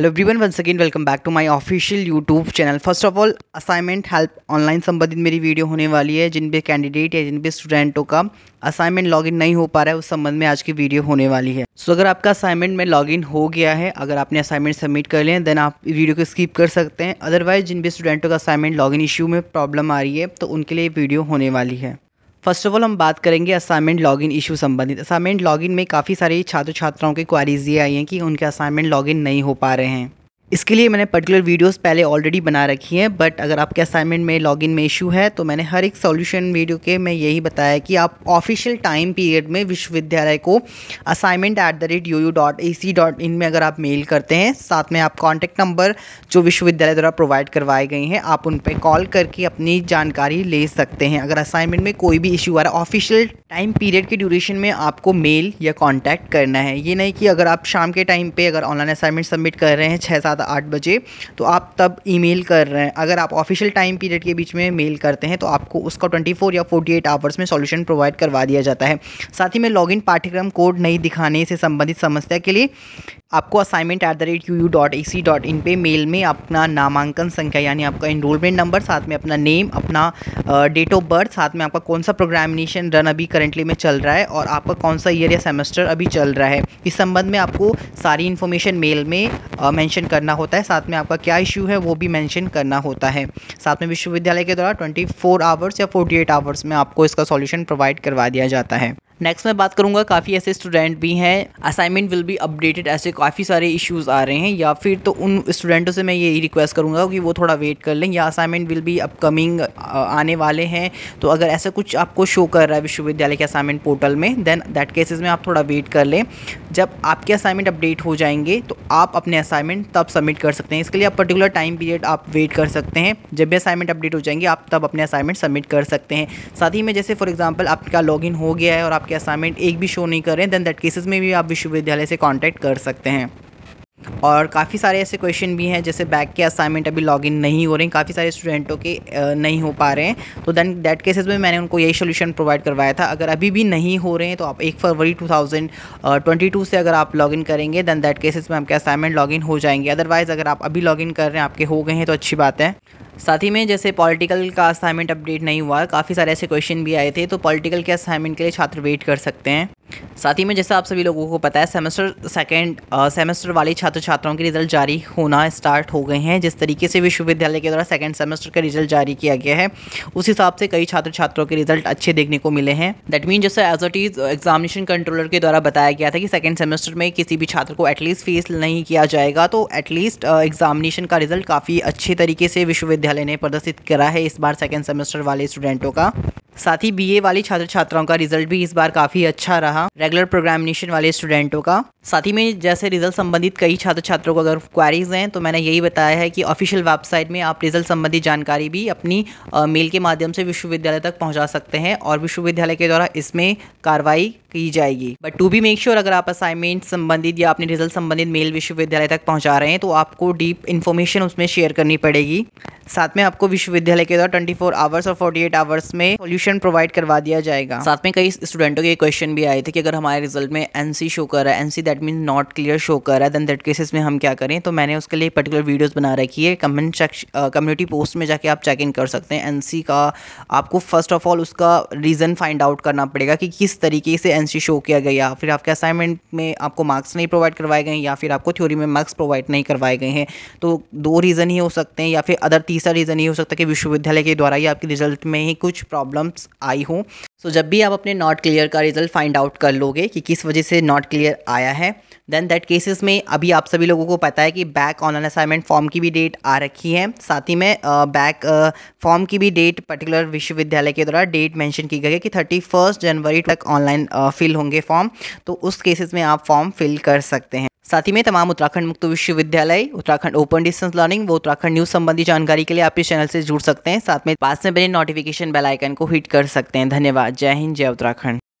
hello everyone once again welcome back to my official YouTube channel first of all assignment help online संबंधित मेरी video होने वाली है जिन भी कैंडिडेट या जिन भी स्टूडेंटों का असाइनमेंट लॉगिन नहीं हो पा रहा है उस संबंध में आज की वीडियो होने वाली है सो so, अगर आपका असाइनमेंट में लॉगिन हो गया है अगर आपने असाइनमेंट सबमिट कर लिया देन आप वीडियो को स्किप कर सकते हैं अदरवाइज जिन भी स्टूडेंटों का असाइनमेंट लॉगिन इशू में प्रॉब्लम आ रही है तो उनके लिए वीडियो होने वाली है फर्स्ट ऑफ ऑल हम बात करेंगे असाइनमेंट लॉगिन इशू संबंधित असाइनमेंट लॉगिन में काफ़ी सारे छात्र छात्राओं के क्वारीज़ ये आई हैं कि उनके असाइनमेंट लॉगिन नहीं हो पा रहे हैं इसके लिए मैंने पर्टिकुलर वीडियोस पहले ऑलरेडी बना रखी हैं बट अगर आपके असाइनमेंट में लॉगिन में इशू है तो मैंने हर एक सॉल्यूशन वीडियो के मैं यही बताया कि आप ऑफिशियल टाइम पीरियड में विश्वविद्यालय को assignment at the rate U U dot A C dot in में अगर आप मेल करते हैं साथ में आप कॉन्टैक्ट नंबर जो विश्वविद्यालय द्वारा प्रोवाइड करवाए गए हैं आप उन पर कॉल करके अपनी जानकारी ले सकते हैं अगर असाइनमेंट में कोई भी इशू आ रहा है ऑफिशियल टाइम पीरियड के ड्यूरेशन में आपको मेल या कांटेक्ट करना है ये नहीं कि अगर आप शाम के टाइम पे अगर ऑनलाइन असाइनमेंट सबमिट कर रहे हैं छः सात आठ बजे तो आप तब ईमेल कर रहे हैं अगर आप ऑफिशियल टाइम पीरियड के बीच में मेल करते हैं तो आपको उसका 24 या 48 आवर्स में सॉल्यूशन प्रोवाइड करवा दिया जाता है साथ ही में लॉगिन पाठ्यक्रम कोड नहीं दिखाने से संबंधित समस्या के लिए आपको assignment at the rate U U dot A C dot in पर मेल में अपना नामांकन संख्या यानी आपका इनरोलमेंट नंबर साथ में अपना नेम अपना डेट ऑफ बर्थ साथ में आपका कौन सा प्रोग्रामिनेशन रन अभी करेंटली में चल रहा है और आपका कौन सा ईयर या सेमेस्टर अभी चल रहा है इस संबंध में आपको सारी इन्फॉर्मेशन मेल में मैंशन करना होता है साथ में आपका क्या इशू है वो भी मैंशन करना होता है साथ में विश्वविद्यालय के द्वारा ट्वेंटी फोर आवर्स या फोर्टी एट आवर्स में आपको इसका सॉल्यूशन प्रोवाइड करवा दिया जाता है नेक्स्ट मैं बात करूँगा काफ़ी ऐसे स्टूडेंट भी हैं असाइनमेंट विल बी अपडेटेड ऐसे काफ़ी सारे इश्यूज़ आ रहे हैं या फिर तो उन स्टूडेंटों से मैं ये रिक्वेस्ट करूँगा कि वो थोड़ा वेट कर लें या असाइनमेंट विल बी अपकमिंग आने वाले हैं तो अगर ऐसा कुछ आपको शो कर रहा है विश्वविद्यालय के असाइनमेंट पोर्टल में देन दैट केसेज़ में आप थोड़ा वेट कर लें जब आपके असाइनमेंट अपडेट हो जाएंगे तो आप अपने असाइनमेंट तब सबमिट कर सकते हैं इसके लिए आप पर्टिकुलर टाइम पीरियड आप वेट कर सकते हैं जब भी असाइनमेंट अपडेट हो जाएंगे आप तब अपने असाइनमेंट सबमिट कर सकते हैं साथ ही में जैसे फॉर एग्जाम्पल आपका लॉगिन हो गया है और आप आपके असाइनमेंट एक भी शो नहीं हैं देन दैट केसेस में भी आप विश्वविद्यालय से कॉन्टैक्ट कर सकते हैं और काफ़ी सारे ऐसे क्वेश्चन भी हैं जैसे बैक के असाइनमेंट अभी लॉगिन नहीं हो रहे हैं काफ़ी सारे स्टूडेंटों के नहीं हो पा रहे हैं तो देन दैट केसेस में मैंने उनको यही सोल्यूशन प्रोवाइड करवाया था अगर अभी भी नहीं हो रहे हैं तो आप एक फरवरी 2022 से अगर आप लॉगिन करेंगे दैन दैट केसेज में आपके असाइनमेंट लॉगिन हो जाएंगे अदरवाइज़ अगर आप अभी लॉगिन कर रहे हैं आपके हो गए हैं तो अच्छी बात है साथ ही में जैसे पॉलिटिकल का असाइनमेंट अपडेट नहीं हुआ काफ़ी सारे ऐसे क्वेश्चन भी आए थे तो पॉलिटिकल के असाइनमेंट के लिए छात्र वेट कर सकते हैं साथ ही में जैसा आप सभी लोगों को पता है सेमेस्टर सेकेंड सेमेस्टर वाले छात्र छात्राओं के रिजल्ट जारी होना स्टार्ट हो गए हैं जिस तरीके से विश्वविद्यालय के द्वारा सेकेंड सेमेस्टर का रिजल्ट जारी किया गया है उस हिसाब से कई छात्र छात्रों के रिजल्ट अच्छे देखने को मिले हैं दैट मीन जैसे as it is examination controller के द्वारा बताया गया था कि सेकेंड सेमेस्टर में किसी भी छात्र को एटलीस्ट फेस नहीं किया जाएगा तो एटलीस्ट एग्जामिनेशन का रिजल्ट काफ़ी अच्छे तरीके से विश्वविद्यालय विश्वविद्यालय ने प्रदर्शित करा है इस बार सेकेंड सेमेस्टर वाले स्टूडेंटों का साथ ही बीए वाली छात्र छात्राओं का रिजल्ट भी इस बार काफ़ी अच्छा रहा रेगुलर प्रोग्रामिनेशन वाले स्टूडेंटों का साथ ही में जैसे रिजल्ट संबंधित कई छात्र छात्रों को अगर क्वारीज हैं तो मैंने यही बताया है कि ऑफिशियल वेबसाइट में आप रिजल्ट संबंधित जानकारी भी अपनी मेल के माध्यम से विश्वविद्यालय तक पहुंचा सकते हैं और विश्वविद्यालय के द्वारा इसमें कार्रवाई की जाएगी but to be make sure अगर आप असाइनमेंट संबंधित या अपने रिजल्ट संबंधित मेल विश्वविद्यालय तक पहुंचा रहे हैं तो आपको डीप इन्फॉर्मेशन उसमें शेयर करनी पड़ेगी साथ में आपको विश्वविद्यालय के द्वारा ट्वेंटी आवर्स और फोर्टी आवर्स में सोल्यूशन ऑप्शन प्रोवाइड करवा दिया जाएगा साथ में कई स्टूडेंटों के क्वेश्चन भी आए थे कि अगर हमारे रिजल्ट में एन सी शो कर रहा है N C that mean not clear show कर रहा है देन दैट केसेस में हम क्या करें तो मैंने उसके लिए पर्टिकुलर वीडियोज़ बना रखी है कमेंट कम्युनिटी पोस्ट में जाके आप चेक इन कर सकते हैं एनसी का आपको फर्स्ट ऑफ ऑल उसका रीज़न फाइंड आउट करना पड़ेगा कि किस तरीके से एन शो किया गया फिर आपके असाइनमेंट में आपको मार्क्स नहीं प्रोवाइड करवाए गए या फिर आपको थ्योरी में मार्क्स प्रोवाइड नहीं करवाए गए हैं तो दो रीज़न ही हो सकते हैं या फिर अदर तीसरा रीज़न ये हो सकता है कि विश्वविद्यालय के द्वारा ही आपके रिजल्ट में ही कुछ प्रॉब्लम प्रॉब्लम्स आई हों सो so, जब भी आप अपने नॉट क्लियर का रिजल्ट फाइंड आउट कर लोगे कि किस वजह से नॉट क्लियर आया है देन दैट केसेस में अभी आप सभी लोगों को पता है कि बैक ऑनलाइन असाइनमेंट फॉर्म की भी डेट आ रखी है साथ ही में बैक फॉर्म की भी डेट पर्टिकुलर विश्वविद्यालय के द्वारा डेट मेंशन की गई है कि थर्टी फर्स्ट जनवरी तक ऑनलाइन फिल होंगे फॉर्म तो उस केसेस में आप फॉर्म फिल कर सकते हैं साथ ही में तमाम उत्तराखंड मुक्त विश्वविद्यालय उत्तराखंड ओपन डिस्टेंस लर्निंग व उत्तराखंड न्यूज संबंधी जानकारी के लिए आप इस चैनल से जुड़ सकते हैं साथ में पास में बने नोटिफिकेशन बेल आइकन को हिट कर सकते हैं धन्यवाद जय हिंद जय उत्तराखंड